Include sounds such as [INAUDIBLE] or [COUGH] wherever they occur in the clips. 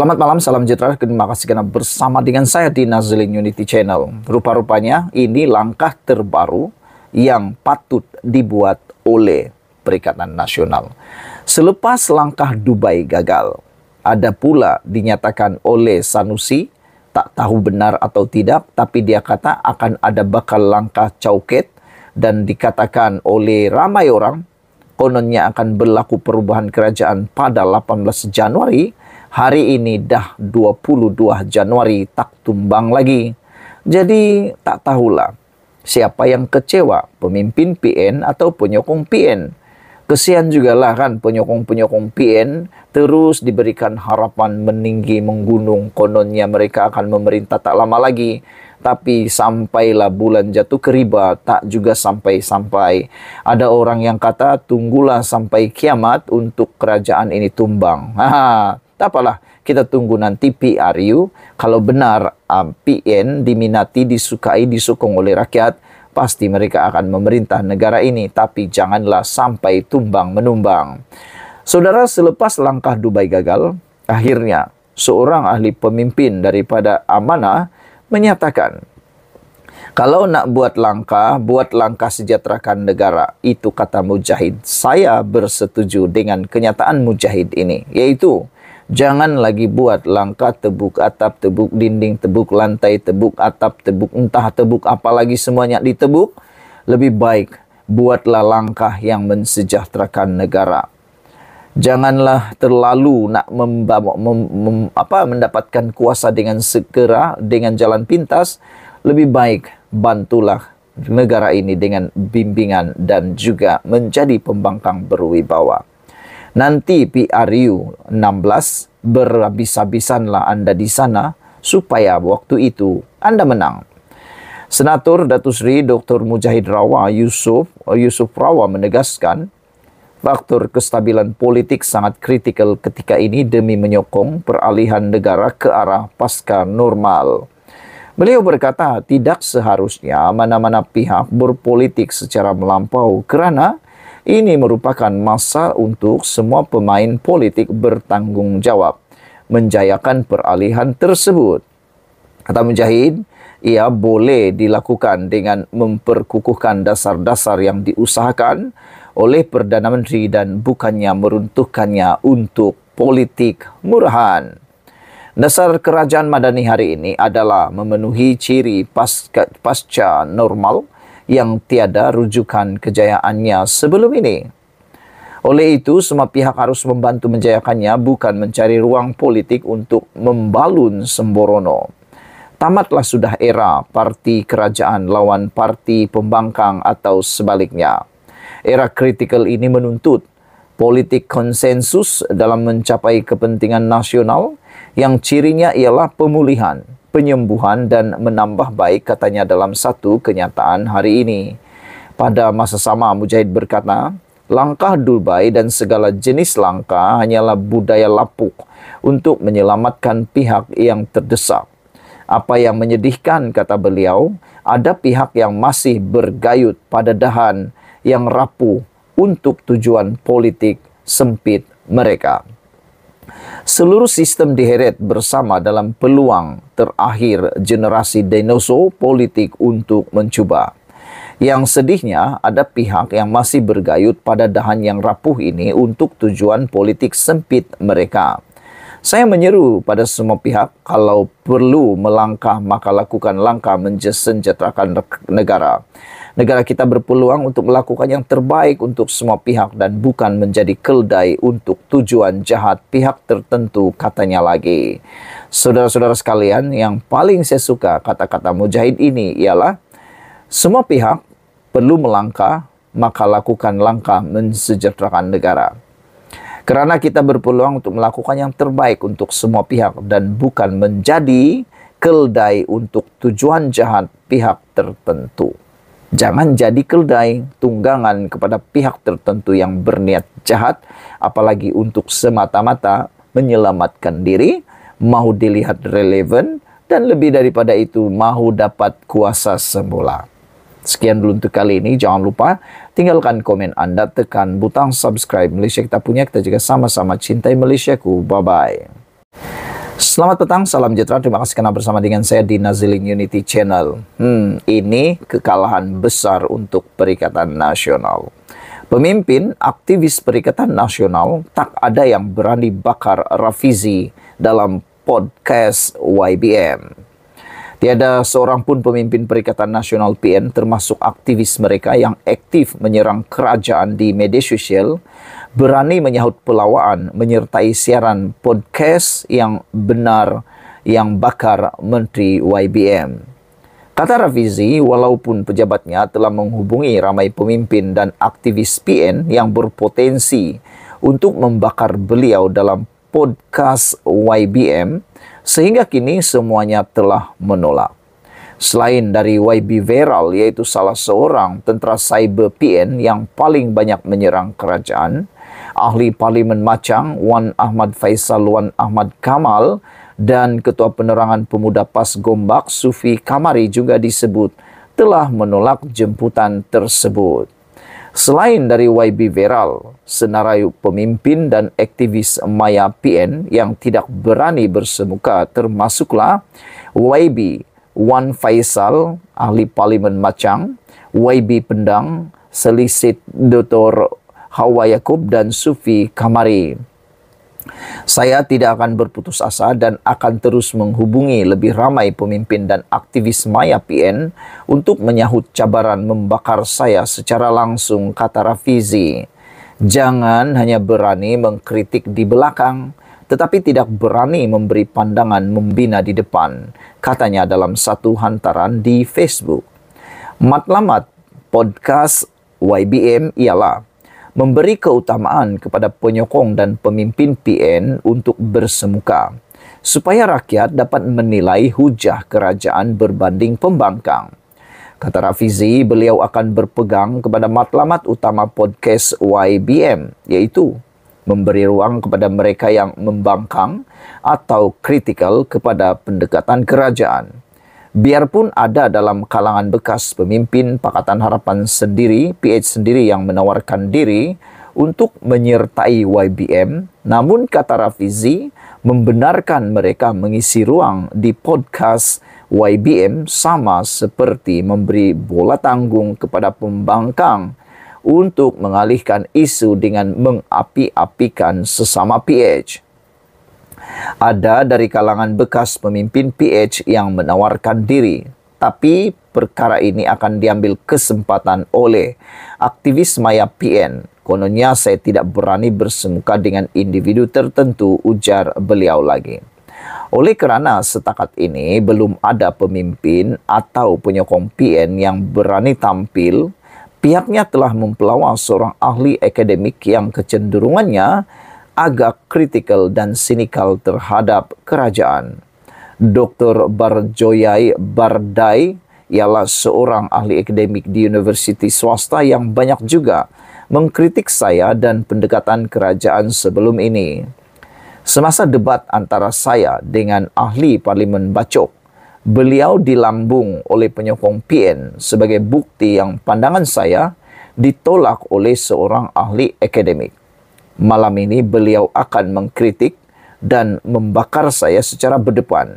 Selamat malam, salam sejahtera. Terima kasih karena bersama dengan saya di Nazlin Unity Channel. Rupa-rupanya ini langkah terbaru yang patut dibuat oleh Perikatan Nasional. Selepas langkah Dubai gagal, ada pula dinyatakan oleh Sanusi, tak tahu benar atau tidak, tapi dia kata akan ada bakal langkah Cauket dan dikatakan oleh ramai orang kononnya akan berlaku perubahan kerajaan pada 18 Januari Hari ini dah 22 Januari tak tumbang lagi. Jadi tak tahulah siapa yang kecewa, pemimpin PN atau penyokong PN. Kesian juga lah kan penyokong-penyokong PN terus diberikan harapan meninggi menggunung kononnya mereka akan memerintah tak lama lagi. Tapi sampailah bulan jatuh ke riba tak juga sampai-sampai. Ada orang yang kata tunggulah sampai kiamat untuk kerajaan ini tumbang. [LAUGHS] Haha Tak apalah, kita tunggu nanti PRU. Kalau benar um, PN diminati, disukai, disukung oleh rakyat, pasti mereka akan memerintah negara ini. Tapi janganlah sampai tumbang menumbang. Saudara, selepas langkah Dubai gagal, akhirnya seorang ahli pemimpin daripada amanah menyatakan, kalau nak buat langkah, buat langkah sejahterakan negara. Itu kata Mujahid. Saya bersetuju dengan kenyataan Mujahid ini, yaitu Jangan lagi buat langkah tebuk atap, tebuk dinding, tebuk lantai, tebuk atap, tebuk entah tebuk apalagi semuanya ditebuk. Lebih baik buatlah langkah yang mensejahterakan negara. Janganlah terlalu nak mem, mem, apa, mendapatkan kuasa dengan segera, dengan jalan pintas. Lebih baik bantulah negara ini dengan bimbingan dan juga menjadi pembangkang berwibawa. Nanti PRU 16 berhabis-habisanlah Anda di sana supaya waktu itu Anda menang. Senator Datu Sri Dr. Mujahid Rawa Yusuf eh, Yusuf Rawa menegaskan faktor kestabilan politik sangat kritikal ketika ini demi menyokong peralihan negara ke arah pasca normal. Beliau berkata tidak seharusnya mana-mana pihak berpolitik secara melampau kerana ini merupakan masa untuk semua pemain politik bertanggung jawab menjayakan peralihan tersebut. Kata Mujahid, ia boleh dilakukan dengan memperkukuhkan dasar-dasar yang diusahakan oleh Perdana Menteri dan bukannya meruntuhkannya untuk politik murahan. Dasar kerajaan madani hari ini adalah memenuhi ciri pasca, pasca normal yang tiada rujukan kejayaannya sebelum ini. Oleh itu, semua pihak harus membantu menjayakannya, bukan mencari ruang politik untuk membalun Semborono. Tamatlah sudah era parti kerajaan lawan parti pembangkang atau sebaliknya. Era kritikal ini menuntut politik konsensus dalam mencapai kepentingan nasional yang cirinya ialah pemulihan penyembuhan dan menambah baik katanya dalam satu kenyataan hari ini. Pada masa sama Mujahid berkata, langkah Dubai dan segala jenis langkah hanyalah budaya lapuk untuk menyelamatkan pihak yang terdesak. Apa yang menyedihkan kata beliau, ada pihak yang masih bergayut pada dahan yang rapuh untuk tujuan politik sempit mereka. Seluruh sistem diheret bersama dalam peluang terakhir generasi dinoso politik untuk mencoba. Yang sedihnya ada pihak yang masih bergayut pada dahan yang rapuh ini untuk tujuan politik sempit mereka. Saya menyeru pada semua pihak, kalau perlu melangkah maka lakukan langkah menjesenjatakan negara. Negara kita berpeluang untuk melakukan yang terbaik untuk semua pihak dan bukan menjadi keldai untuk tujuan jahat pihak tertentu katanya lagi. Saudara-saudara sekalian, yang paling saya suka kata-kata Mujahid ini ialah semua pihak perlu melangkah, maka lakukan langkah mensejahterakan negara. Karena kita berpeluang untuk melakukan yang terbaik untuk semua pihak dan bukan menjadi keldai untuk tujuan jahat pihak tertentu. Jangan jadi keldai tunggangan kepada pihak tertentu yang berniat jahat, apalagi untuk semata-mata menyelamatkan diri, mau dilihat relevan, dan lebih daripada itu mau dapat kuasa semula. Sekian dulu untuk kali ini. Jangan lupa Tinggalkan komen Anda, tekan butang subscribe. Malaysia kita punya, kita juga sama-sama cintai malaysia ku Bye-bye. Selamat petang, salam sejahtera. Terima kasih karena bersama dengan saya di Naziling Unity Channel. Hmm, ini kekalahan besar untuk Perikatan Nasional. Pemimpin aktivis Perikatan Nasional tak ada yang berani bakar Rafizi dalam podcast YBM. Tiada seorang pun pemimpin Perikatan Nasional PN termasuk aktivis mereka yang aktif menyerang kerajaan di media sosial berani menyahut pelawaan menyertai siaran podcast yang benar yang bakar Menteri YBM. Kata Rafizi, walaupun pejabatnya telah menghubungi ramai pemimpin dan aktivis PN yang berpotensi untuk membakar beliau dalam podcast YBM, sehingga kini semuanya telah menolak. Selain dari YB Veral, yaitu salah seorang tentara cyber PN yang paling banyak menyerang kerajaan, ahli parlimen Macang Wan Ahmad Faisal Wan Ahmad Kamal dan Ketua Penerangan Pemuda Pas Gombak Sufi Kamari juga disebut telah menolak jemputan tersebut. Selain dari YB Veral, senarai pemimpin dan aktivis Maya PN yang tidak berani bersemuka termasuklah YB Wan Faisal, ahli Parlimen Macang, YB Pendang, Selisit Dr. Hawa Yaakob dan Sufi Kamari. Saya tidak akan berputus asa dan akan terus menghubungi lebih ramai pemimpin dan aktivis Maya PN untuk menyahut cabaran membakar saya secara langsung, kata Rafizi. Jangan hanya berani mengkritik di belakang, tetapi tidak berani memberi pandangan membina di depan, katanya dalam satu hantaran di Facebook. Matlamat podcast YBM ialah memberi keutamaan kepada penyokong dan pemimpin PN untuk bersemuka supaya rakyat dapat menilai hujah kerajaan berbanding pembangkang. Kata Rafizi, beliau akan berpegang kepada matlamat utama podcast YBM, iaitu memberi ruang kepada mereka yang membangkang atau kritikal kepada pendekatan kerajaan. Biarpun ada dalam kalangan bekas pemimpin Pakatan Harapan sendiri, PH sendiri yang menawarkan diri untuk menyertai YBM, namun kata Rafizi membenarkan mereka mengisi ruang di podcast YBM sama seperti memberi bola tanggung kepada pembangkang untuk mengalihkan isu dengan mengapi-apikan sesama PH. Ada dari kalangan bekas pemimpin PH yang menawarkan diri, tapi perkara ini akan diambil kesempatan oleh aktivis maya PN. Kononnya saya tidak berani bersemuka dengan individu tertentu, ujar beliau lagi. Oleh kerana setakat ini belum ada pemimpin atau penyokong PN yang berani tampil, pihaknya telah mempelawa seorang ahli akademik yang kecenderungannya agak kritikal dan sinikal terhadap kerajaan. Dr. Barjoyai Bardai ialah seorang ahli akademik di universiti swasta yang banyak juga mengkritik saya dan pendekatan kerajaan sebelum ini. Semasa debat antara saya dengan ahli parlimen Bacok, beliau dilambung oleh penyokong PN sebagai bukti yang pandangan saya ditolak oleh seorang ahli akademik. Malam ini beliau akan mengkritik dan membakar saya secara berdepan.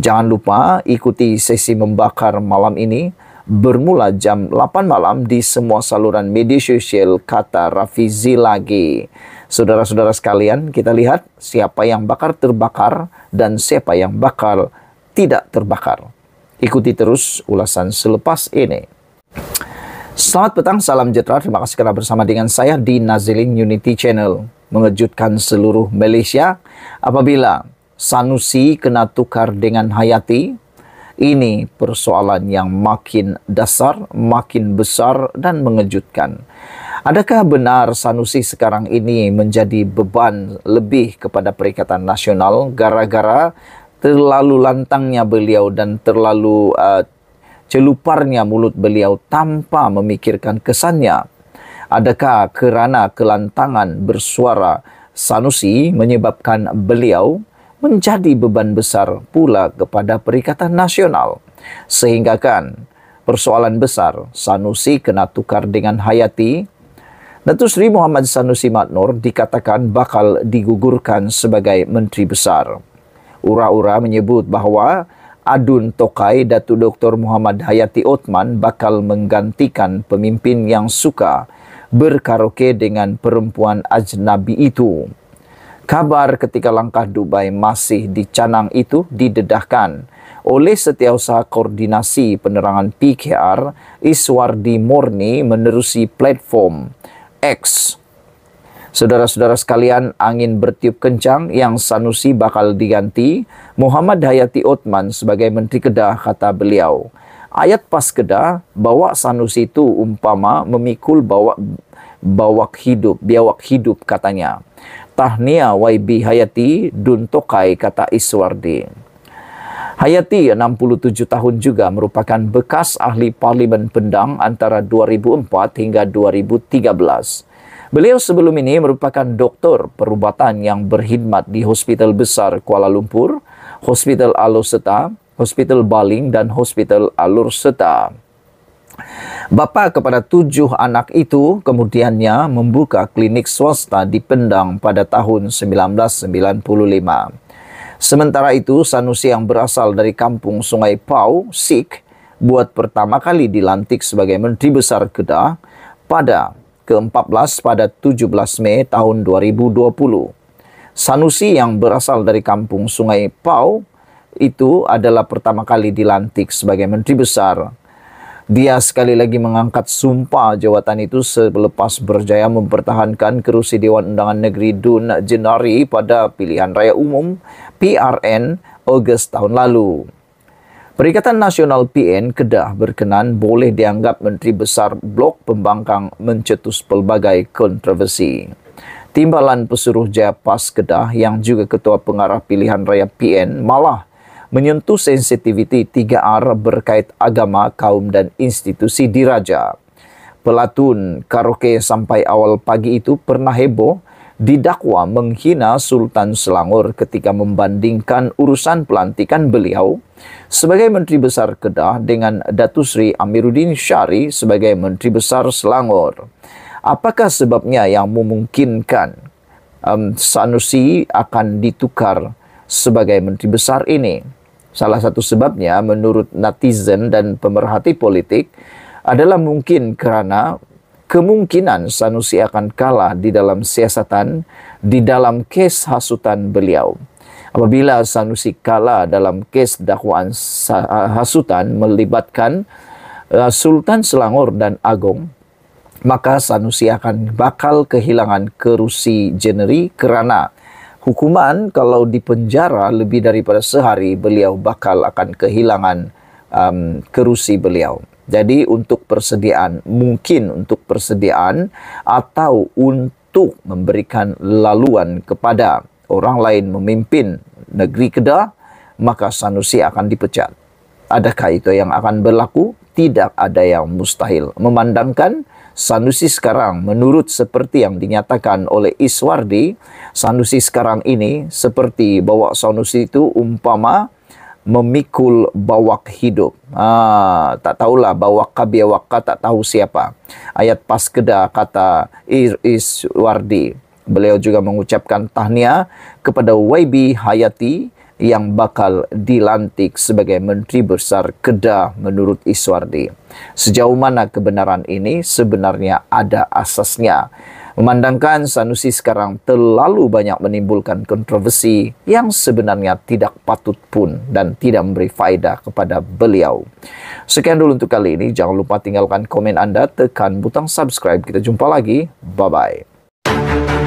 Jangan lupa ikuti sesi membakar malam ini bermula jam 8 malam di semua saluran media sosial kata Rafizi lagi. Saudara-saudara sekalian, kita lihat siapa yang bakar terbakar dan siapa yang bakal tidak terbakar. Ikuti terus ulasan selepas ini. Selamat petang, salam sejahtera. Terima kasih telah bersama dengan saya di Naziling Unity Channel. Mengejutkan seluruh Malaysia apabila Sanusi kena tukar dengan Hayati. Ini persoalan yang makin dasar, makin besar dan mengejutkan. Adakah benar Sanusi sekarang ini menjadi beban lebih kepada Perikatan Nasional gara-gara terlalu lantangnya beliau dan terlalu uh, celuparnya mulut beliau tanpa memikirkan kesannya. Adakah kerana kelantangan bersuara Sanusi menyebabkan beliau menjadi beban besar pula kepada Perikatan Nasional? Sehinggakan persoalan besar Sanusi kena tukar dengan Hayati Datuk Seri Muhammad Sanusi Maknur dikatakan bakal digugurkan sebagai menteri besar. Ura-ura menyebut bahawa Adun Tokai Datu Dr. Muhammad Hayati Othman bakal menggantikan pemimpin yang suka berkaroke dengan perempuan ajnabi itu. Kabar ketika langkah Dubai masih dicanang itu didedahkan oleh setiausaha koordinasi penerangan PKR Iswardi Murni menerusi platform X. Saudara-saudara sekalian, angin bertiup kencang yang Sanusi bakal diganti Muhammad Hayati Utman sebagai Menteri Kedah, kata beliau. Ayat pas Kedah, bawa Sanusi itu umpama memikul bawa bawak hidup, biawak hidup katanya. Tahnia Waibi Hayati Duntokai kata Iswardi. Hayati 67 tahun juga merupakan bekas ahli parlimen Pendang antara 2004 hingga 2013. Beliau sebelum ini merupakan doktor perubatan yang berkhidmat di Hospital Besar Kuala Lumpur, Hospital Alor Seta, Hospital Baling dan Hospital Alor Seta. Bapa kepada tujuh anak itu kemudiannya membuka klinik swasta di Pendang pada tahun 1995. Sementara itu, Sanusi yang berasal dari kampung Sungai Pau, Sik, buat pertama kali dilantik sebagai Menteri Besar Kedah pada ke-14 pada 17 Mei tahun 2020. Sanusi yang berasal dari kampung Sungai Pau itu adalah pertama kali dilantik sebagai Menteri Besar. Dia sekali lagi mengangkat sumpah jawatan itu selepas berjaya mempertahankan kerusi Dewan Undangan Negeri Dun Jenari pada pilihan raya umum PRN Ogos tahun lalu. Perikatan Nasional PN Kedah berkenan boleh dianggap Menteri Besar Blok Pembangkang mencetus pelbagai kontroversi. Timbalan Pesuruh Jaya PAS Kedah yang juga Ketua Pengarah Pilihan Raya PN malah menyentuh sensitiviti tiga r berkait agama, kaum dan institusi diraja. Pelatun karaoke sampai awal pagi itu pernah heboh didakwa menghina Sultan Selangor ketika membandingkan urusan pelantikan beliau sebagai Menteri Besar Kedah dengan Datu Sri Amiruddin Syari sebagai Menteri Besar Selangor. Apakah sebabnya yang memungkinkan um, Sanusi akan ditukar sebagai Menteri Besar ini? Salah satu sebabnya menurut netizen dan pemerhati politik adalah mungkin karena kemungkinan Sanusi akan kalah di dalam siasatan, di dalam kes hasutan beliau. Apabila Sanusi kalah dalam kes dakwaan hasutan melibatkan uh, Sultan Selangor dan Agong, maka Sanusi akan bakal kehilangan kerusi jeneri kerana hukuman kalau dipenjara lebih daripada sehari beliau bakal akan kehilangan um, kerusi beliau. Jadi untuk persediaan, mungkin untuk persediaan atau untuk memberikan laluan kepada orang lain memimpin negeri Kedah, maka Sanusi akan dipecat. Adakah itu yang akan berlaku? Tidak ada yang mustahil. Memandangkan Sanusi sekarang menurut seperti yang dinyatakan oleh Iswardi, Sanusi sekarang ini seperti bawa Sanusi itu umpama memikul bawak hidup. Ah, tak tahulah kabia ya, waka tak tahu siapa. Ayat pas Keda kata Iswardi. Beliau juga mengucapkan tahniah kepada YB Hayati yang bakal dilantik sebagai Menteri Besar Kedah menurut Iswardi. Sejauh mana kebenaran ini sebenarnya ada asasnya Memandangkan Sanusi sekarang terlalu banyak menimbulkan kontroversi yang sebenarnya tidak patut pun dan tidak memberi faedah kepada beliau. Sekian dulu untuk kali ini. Jangan lupa tinggalkan komen Anda, tekan butang subscribe. Kita jumpa lagi. Bye-bye.